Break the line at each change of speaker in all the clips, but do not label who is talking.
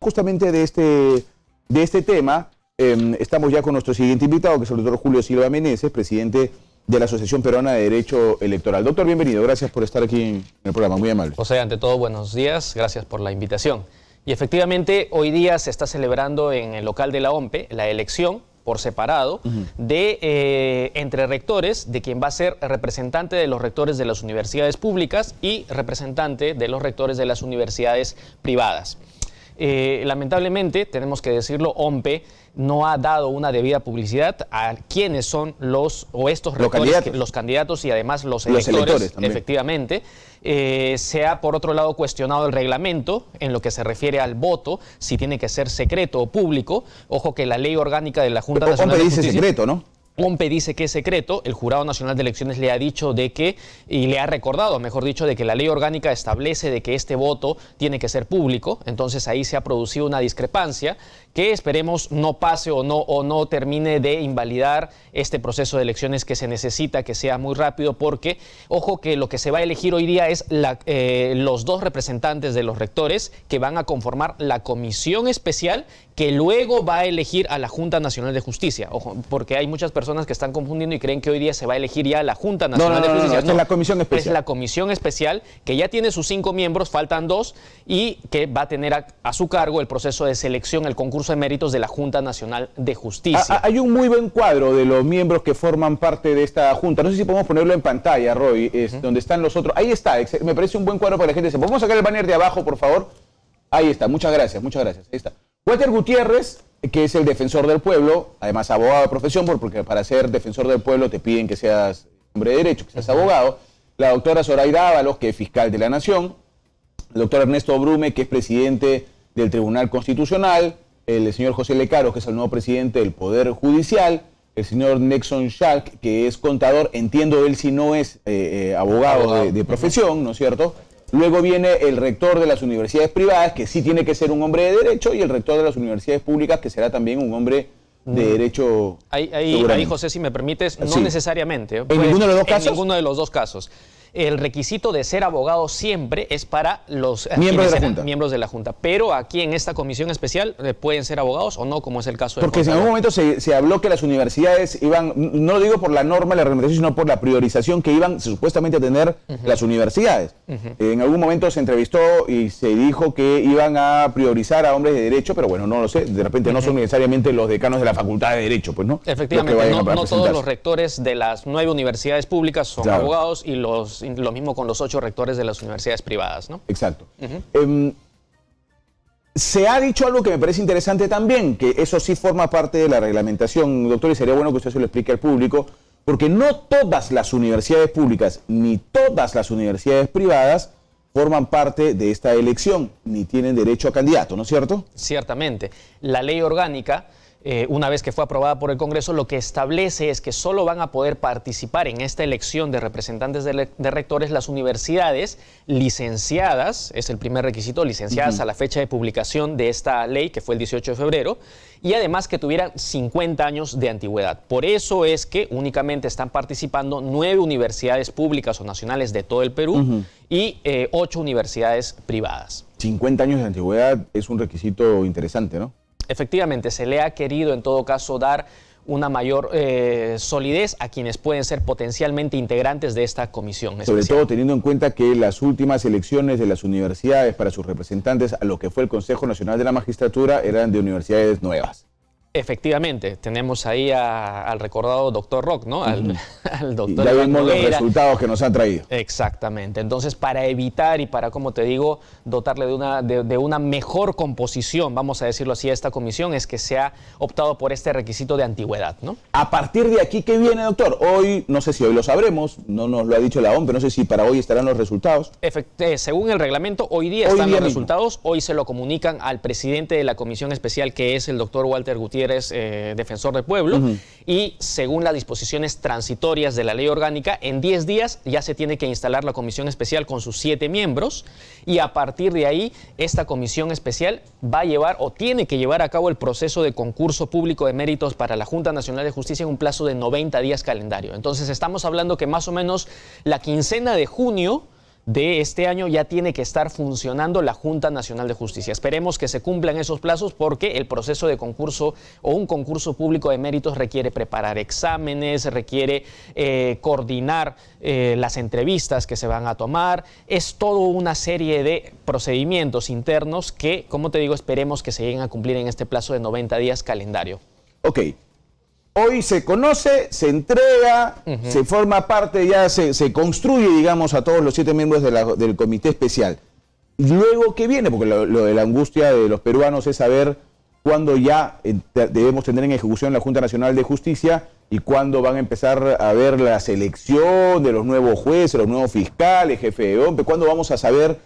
Justamente de este, de este tema, em, estamos ya con nuestro siguiente invitado, que es el doctor Julio Silva Meneses, presidente de la Asociación Peruana de Derecho Electoral. Doctor, bienvenido, gracias por estar aquí en el programa, muy amable.
José, ante todo, buenos días, gracias por la invitación. Y efectivamente, hoy día se está celebrando en el local de la OMPE la elección por separado de eh, entre rectores, de quien va a ser representante de los rectores de las universidades públicas y representante de los rectores de las universidades privadas. Eh, lamentablemente, tenemos que decirlo, OMPE no ha dado una debida publicidad a quiénes son los o estos los, candidatos. los candidatos y además los electores, efectivamente. Eh, se ha, por otro lado, cuestionado el reglamento en lo que se refiere al voto, si tiene que ser secreto o público. Ojo que la ley orgánica de la Junta Nacional. secreto, ¿no? Pompe dice que es secreto, el Jurado Nacional de Elecciones le ha dicho de que, y le ha recordado, mejor dicho, de que la ley orgánica establece de que este voto tiene que ser público, entonces ahí se ha producido una discrepancia que esperemos no pase o no, o no termine de invalidar este proceso de elecciones que se necesita, que sea muy rápido, porque, ojo, que lo que se va a elegir hoy día es eh, los dos representantes de los rectores que van a conformar la comisión especial que luego va a elegir a la Junta Nacional de Justicia, ojo, porque hay muchas personas que están confundiendo y creen que hoy día se va a elegir ya la Junta Nacional de Justicia. No, es la
Comisión Especial. Es la
Comisión Especial que ya tiene sus cinco miembros, faltan dos, y que va a tener a, su cargo el proceso de selección, el concurso de méritos de la Junta Nacional de Justicia. Ah, ah,
hay un muy buen cuadro de los miembros que forman parte de esta Junta. No sé si podemos ponerlo en pantalla, Roy, es, donde están los otros. Ahí está, me parece un buen cuadro para la gente. ¿Podemos sacar el banner de abajo, por favor? Ahí está, muchas gracias, muchas gracias. Ahí está. Walter Gutiérrez, que es el defensor del pueblo, además abogado de profesión, porque para ser defensor del pueblo te piden que seas hombre de derecho, que seas abogado, la doctora Zoraida Ábalos, que es fiscal de la Nación, el doctor Ernesto Brume, que es presidente del Tribunal Constitucional, el señor José Lecaro, que es el nuevo presidente del Poder Judicial, el señor Nexon Schalk, que es contador, entiendo él si no es eh, eh, abogado, de, profesión, ¿no es cierto? Luego viene el rector de las universidades privadas, que sí tiene que ser un hombre de derecho, y el rector de las universidades públicas, que será también un hombre de derecho.
Ahí, ahí, José, si me permites, no necesariamente. ¿En, pues, de los casos? en ninguno de los dos casos el requisito de ser abogado siempre es para los eh, miembros de la Junta. Miembros de la Junta. Pero aquí en esta comisión especial eh, pueden ser abogados o no, como es el caso de. Porque en algún
momento se, se, habló que las universidades iban, no lo digo por la norma, la reglamentación, sino por la priorización que iban supuestamente a tener las universidades. En algún momento se entrevistó y se dijo que iban a priorizar a hombres de derecho, pero bueno, no lo sé. De repente no son necesariamente los decanos de la Facultad de Derecho, pues no. Efectivamente, no, todos los
rectores de las nueve universidades públicas son abogados y los lo mismo con los ocho rectores de las universidades privadas, ¿no?
Exacto. Em, se ha dicho algo que me parece interesante también, que eso sí forma parte de la reglamentación, doctor, y sería bueno que usted se lo explique al público, porque no todas las universidades públicas ni todas las universidades privadas forman parte de esta elección ni tienen derecho a candidato, ¿no es cierto?
Ciertamente. La ley orgánica eh, una vez que fue aprobada por el Congreso, lo que establece es que solo van a poder participar en esta elección de representantes de, rectores las universidades licenciadas, es el primer requisito, licenciadas a la fecha de publicación de esta ley, que fue el 18 de febrero, y además que tuvieran 50 años de antigüedad. Por eso es que únicamente están participando nueve universidades públicas o nacionales de todo el Perú y eh, ocho universidades privadas.
50 años de antigüedad es un requisito interesante, ¿no?
efectivamente se le ha querido en todo caso dar una mayor eh, solidez a quienes pueden ser potencialmente integrantes de esta comisión. Sobre todo
teniendo en cuenta que las últimas elecciones de las universidades para sus representantes a lo que fue el Consejo Nacional de la Magistratura eran de universidades nuevas.
Efectivamente, tenemos ahí al recordado doctor Rock, ¿no? Al, Ya vimos los resultados
que nos han traído. Exactamente.
Entonces, para evitar y para, como te digo, dotarle de una, de, una mejor composición, vamos a decirlo así, a esta comisión, es que se ha optado por este requisito de antigüedad, ¿no?
A partir de aquí, ¿qué viene, doctor? Hoy, no sé si hoy lo sabremos, no nos lo ha dicho la OMP, no sé si para hoy estarán los resultados.
Eh, según el reglamento, hoy día están los resultados, hoy se lo comunican al presidente de la comisión especial, que es el doctor Walter Gutiérrez eres eh, defensor del pueblo, y según las disposiciones transitorias de la ley orgánica, en 10 días ya se tiene que instalar la comisión especial con sus siete miembros, y a partir de ahí esta comisión especial va a llevar o tiene que llevar a cabo el proceso de concurso público de méritos para la Junta Nacional de Justicia en un plazo de 90 días calendario. Entonces estamos hablando que más o menos la quincena de junio de este año ya tiene que estar funcionando la Junta Nacional de Justicia. Esperemos que se cumplan esos plazos porque el proceso de concurso o un concurso público de méritos requiere preparar exámenes, requiere eh, coordinar eh, las entrevistas que se van a tomar. Es toda una serie de procedimientos internos que, como te digo, esperemos que se lleguen a cumplir en este plazo de 90 días calendario.
Ok, hoy se conoce, se entrega, se forma parte, ya se, construye, digamos, a todos los siete miembros del comité especial. Luego, ¿qué viene? Porque lo, de la angustia de los peruanos es saber cuándo ya eh, debemos tener en ejecución la Junta Nacional de Justicia y cuándo van a empezar a ver la selección de los nuevos jueces, los nuevos fiscales, jefe de hombre, cuándo vamos a saber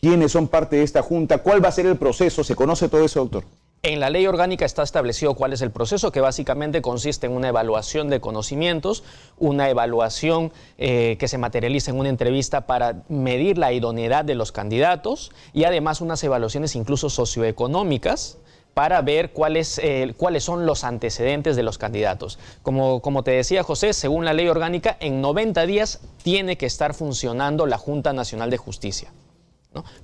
quiénes son parte de esta Junta, cuál va a ser el proceso, ¿se conoce todo eso, doctor?
En la ley orgánica está establecido cuál es el proceso, que básicamente consiste en una evaluación de conocimientos, una evaluación eh, que se materializa en una entrevista para medir la idoneidad de los candidatos y además unas evaluaciones incluso socioeconómicas para ver eh, cuáles, son los antecedentes de los candidatos. Como, como te decía José, según la ley orgánica, en 90 días tiene que estar funcionando la Junta Nacional de Justicia.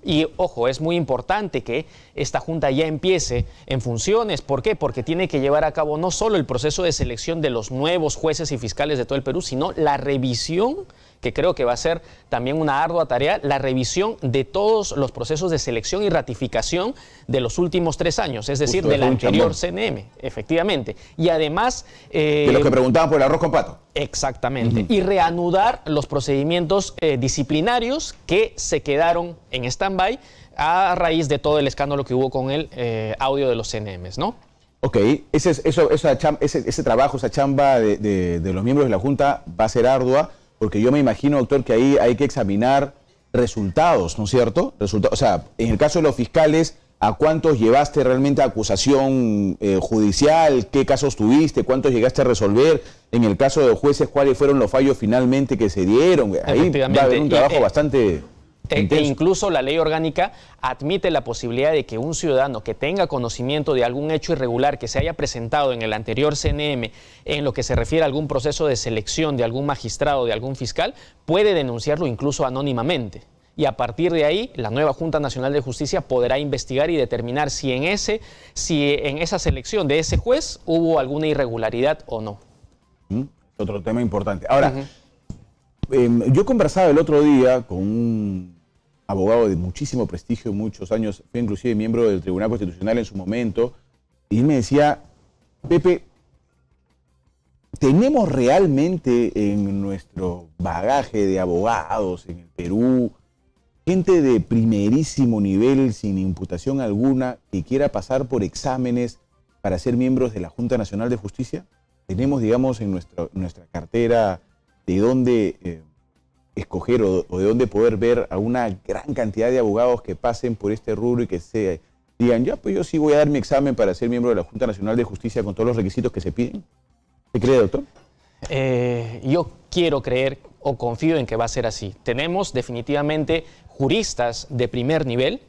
Y ojo, es muy importante que esta Junta ya empiece en funciones. ¿Por qué? Porque tiene que llevar a cabo no solo el proceso de selección de los nuevos jueces y fiscales de todo el Perú, sino la revisión que creo que va a ser también una ardua tarea, la revisión de todos los procesos de selección y ratificación de los últimos tres años, es decir, del anterior CNM, efectivamente. Y además... Eh, de lo que preguntaban
por el arroz con pato.
Exactamente. Y reanudar los procedimientos eh, disciplinarios que se quedaron en stand-by a raíz de todo el escándalo que hubo con el eh, audio de los CNMs, ¿no?
Ok, ese, trabajo, esa chamba de los miembros de la Junta va a ser ardua porque yo me imagino, doctor, que ahí hay que examinar resultados, ¿no es cierto? o sea, en el caso de los fiscales, ¿a cuántos llevaste realmente a acusación eh, judicial? ¿Qué casos tuviste? ¿Cuántos llegaste a resolver? En el caso de los jueces, ¿cuáles fueron los fallos finalmente que se dieron? Ahí va a haber un trabajo eh, bastante... E,
incluso la ley orgánica admite la posibilidad de que un ciudadano que tenga conocimiento de algún hecho irregular que se haya presentado en el anterior CNM en lo que se refiere a algún proceso de selección de algún magistrado, de algún fiscal, puede denunciarlo incluso anónimamente. Y a partir de ahí, la nueva Junta Nacional de Justicia podrá investigar y determinar si en, ese, si en esa selección de ese juez hubo alguna irregularidad o no.
otro tema importante. Ahora, Em, yo conversaba el otro día con un abogado de muchísimo prestigio, muchos años, fue inclusive miembro del Tribunal Constitucional en su momento, y me decía, Pepe, ¿tenemos realmente en nuestro bagaje de abogados en el Perú gente de primerísimo nivel, sin imputación alguna, que quiera pasar por exámenes para ser miembros de la Junta Nacional de Justicia? ¿Tenemos, digamos, en nuestra cartera de dónde eh, escoger o, de dónde poder ver a una gran cantidad de abogados que pasen por este rubro y que se digan, ya pues yo sí voy a dar mi examen para ser miembro de la Junta Nacional de Justicia con todos los requisitos que se piden? ¿Se cree, doctor?
Eh, yo quiero creer o confío en que va a ser así. Tenemos definitivamente juristas de primer nivel.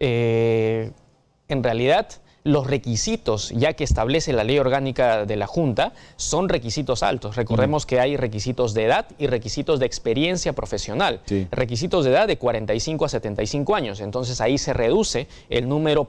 Eh, en realidad, los requisitos, ya que establece la ley orgánica de la Junta, son requisitos altos. Recordemos que hay requisitos de edad y requisitos de experiencia profesional. Requisitos de edad de 45 a 75 años. Entonces ahí se reduce el número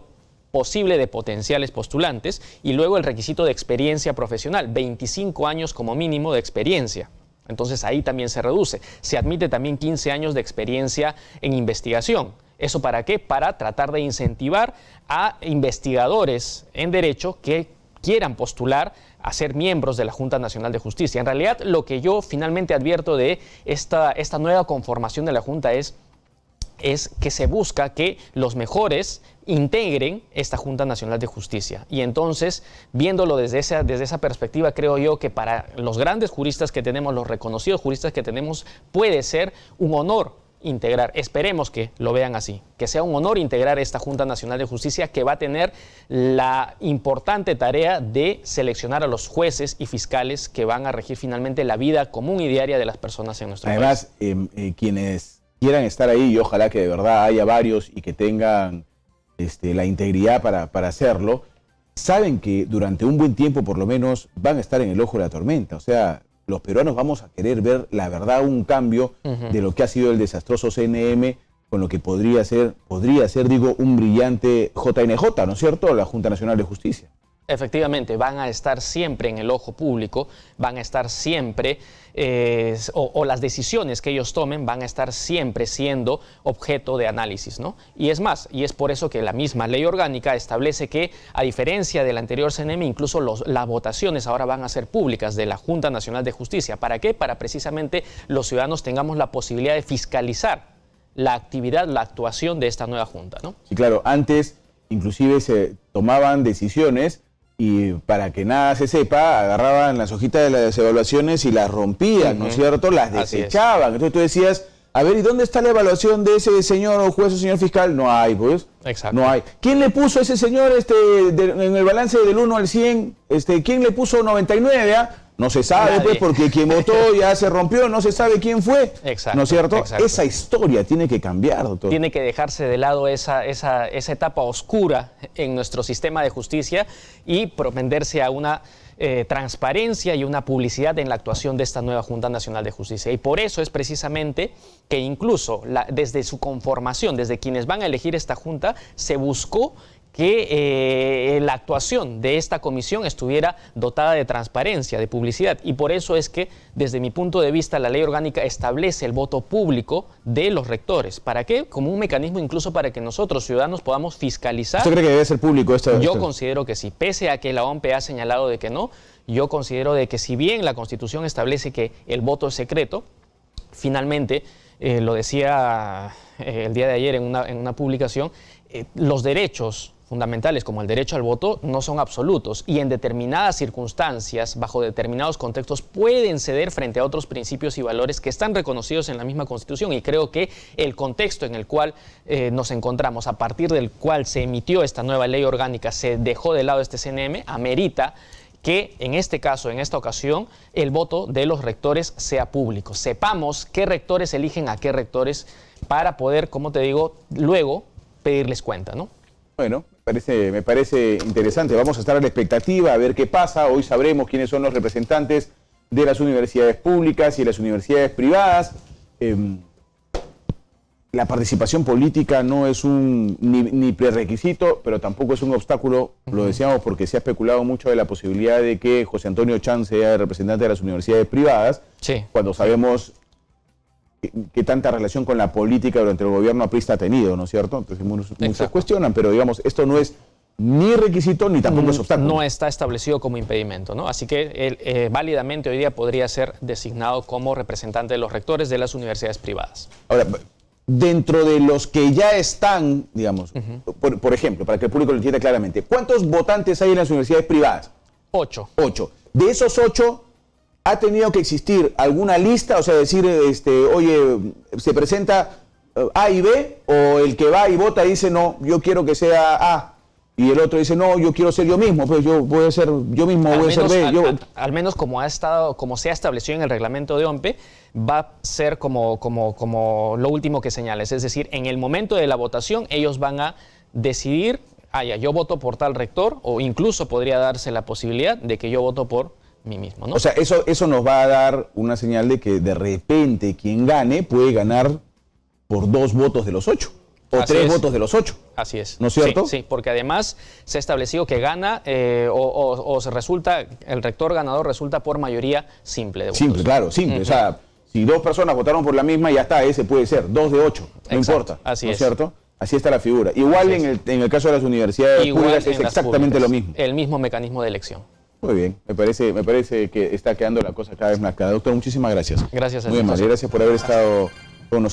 posible de potenciales postulantes y luego el requisito de experiencia profesional, 25 años como mínimo de experiencia. Entonces ahí también se reduce. Se admite también 15 años de experiencia en investigación. ¿Eso para qué? Para tratar de incentivar a investigadores en derecho que quieran postular a ser miembros de la Junta Nacional de Justicia. En realidad, lo que yo finalmente advierto de esta, nueva conformación de la Junta es es que se busca que los mejores integren esta Junta Nacional de Justicia. Y entonces, viéndolo desde desde esa perspectiva, creo yo que para los grandes juristas que tenemos, los reconocidos juristas que tenemos, puede ser un honor integrar. Esperemos que lo vean así, que sea un honor integrar esta Junta Nacional de Justicia que va a tener la importante tarea de seleccionar a los jueces y fiscales que van a regir finalmente la vida común y diaria de las personas en nuestro
Además, país. Además, eh, eh, quienes quieran estar ahí, y ojalá que de verdad haya varios y que tengan este, la integridad para, para hacerlo, saben que durante un buen tiempo por lo menos van a estar en el ojo de la tormenta. O sea, los peruanos vamos a querer ver, la verdad, un cambio de lo que ha sido el desastroso CNM con lo que podría ser, podría ser, digo, un brillante JNJ, ¿no es cierto?, la Junta Nacional de Justicia.
Efectivamente, van a estar siempre en el ojo público, van a estar siempre, eh, o, las decisiones que ellos tomen van a estar siempre siendo objeto de análisis, ¿no? Y es más, y es por eso que la misma ley orgánica establece que, a diferencia del anterior CNM, incluso las votaciones ahora van a ser públicas de la Junta Nacional de Justicia. ¿Para qué? Para precisamente los ciudadanos tengamos la posibilidad de fiscalizar la actividad, la actuación de esta nueva Junta, ¿no?
Sí, claro, antes inclusive se tomaban decisiones y para que nada se sepa, agarraban las hojitas de las evaluaciones y las rompían, ¿no es cierto? Las desechaban. Entonces tú decías, a ver, ¿y dónde está la evaluación de ese señor o juez o señor fiscal? No hay, pues. Exacto. No hay. ¿Quién le puso a ese señor este, en el balance del 1 al 100? Este, ¿Quién le puso 99? ¿ah? No se sabe, pues, porque quien votó ya se rompió, no se sabe quién fue. Exacto. ¿No es cierto? Esa historia tiene que cambiar, doctor.
Tiene que dejarse de lado esa, esa, etapa oscura en nuestro sistema de justicia y propenderse a una eh, transparencia y una publicidad en la actuación de esta nueva Junta Nacional de Justicia. Y por eso es precisamente que incluso desde su conformación, desde quienes van a elegir esta Junta, se buscó que eh, la actuación de esta comisión estuviera dotada de transparencia, de publicidad. Y por eso es que, desde mi punto de vista, la ley orgánica establece el voto público de los rectores. ¿Para qué? Como un mecanismo incluso para que nosotros, ciudadanos, podamos fiscalizar. ¿Usted cree que debe
ser público esto? Yo
considero que sí. Pese a que la OMP ha señalado de que no, yo considero de que si bien la Constitución establece que el voto es secreto, finalmente, eh, lo decía eh, el día de ayer en una, en una publicación, los derechos fundamentales como el derecho al voto no son absolutos y en determinadas circunstancias, bajo determinados contextos, pueden ceder frente a otros principios y valores que están reconocidos en la misma Constitución. Y creo que el contexto en el cual eh, nos encontramos, a partir del cual se emitió esta nueva ley orgánica, se dejó de lado este CNM, amerita que en este caso, en esta ocasión, el voto de los rectores sea público. Sepamos qué rectores eligen a qué rectores para poder, como te digo, luego pedirles cuenta, ¿no?
Bueno, me parece interesante. Vamos a estar a la expectativa, a ver qué pasa. Hoy sabremos quiénes son los representantes de las universidades públicas y de las universidades privadas. Em, la participación política no es un ni, prerequisito, pero tampoco es un obstáculo, lo decíamos porque se ha especulado mucho de la posibilidad de que José Antonio Chan sea el representante de las universidades privadas, sí. cuando sabemos qué tanta relación con la política durante el gobierno aprista ha tenido, ¿no es cierto? Entonces muchos, cuestionan, pero digamos, esto no es ni requisito ni tampoco es mm, obstáculo. No
está establecido como impedimento, ¿no? Así que él, eh, válidamente hoy día podría ser designado como representante de los rectores de las universidades privadas.
Ahora, dentro de los que ya están, digamos, por, ejemplo, para que el público lo entienda claramente, ¿cuántos votantes hay en las universidades privadas? Ocho. Ocho. De esos ocho, ha tenido que existir alguna lista, o sea, decir, este, oye, se presenta eh, A y B, o el que va y vota dice, no, yo quiero que sea A, y el otro dice, no, yo quiero ser yo mismo, pues yo voy a ser yo mismo, voy a ser B.
Al, menos como ha estado, como se ha establecido en el reglamento de OMPE, va a ser como, como, como lo último que señales, es decir, en el momento de la votación ellos van a decidir, ah, yo voto por tal rector, o incluso podría darse la posibilidad de que yo voto por o sea,
eso, eso nos va a dar una señal de que de repente quien gane puede ganar por dos votos de los ocho. O tres votos de los
ocho. Así es. ¿No es cierto? Sí, porque además se ha establecido que gana eh, o, se resulta, el rector ganador resulta por
mayoría simple Simple, claro, simple. O sea, si dos personas votaron por la misma, ya está, ese puede ser, dos de ocho, no importa. Así ¿No es cierto? Así está la figura. Igual en el, en el, caso de las universidades públicas es exactamente lo mismo. El mismo mecanismo de elección. Muy bien, me parece, me parece que está quedando la cosa cada vez más clara. Doctor, muchísimas gracias. Gracias. A Muy bien, gracias por haber estado con nosotros.